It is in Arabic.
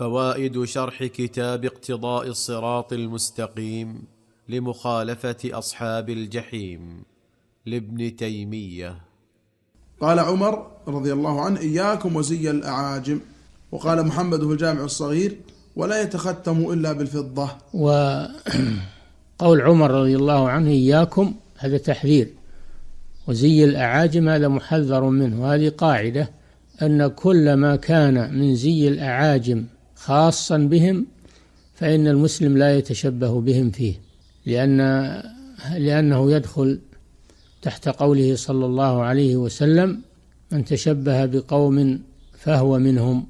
فوائد شرح كتاب اقتضاء الصراط المستقيم لمخالفه اصحاب الجحيم لابن تيميه قال عمر رضي الله عنه اياكم وزي الاعاجم وقال محمد في الجامع الصغير ولا يتختم الا بالفضه وقول عمر رضي الله عنه اياكم هذا تحذير وزي الاعاجم هذا محذر منه هذه قاعده ان كل ما كان من زي الاعاجم خاصا بهم فإن المسلم لا يتشبه بهم فيه لأن لأنه يدخل تحت قوله صلى الله عليه وسلم من تشبه بقوم فهو منهم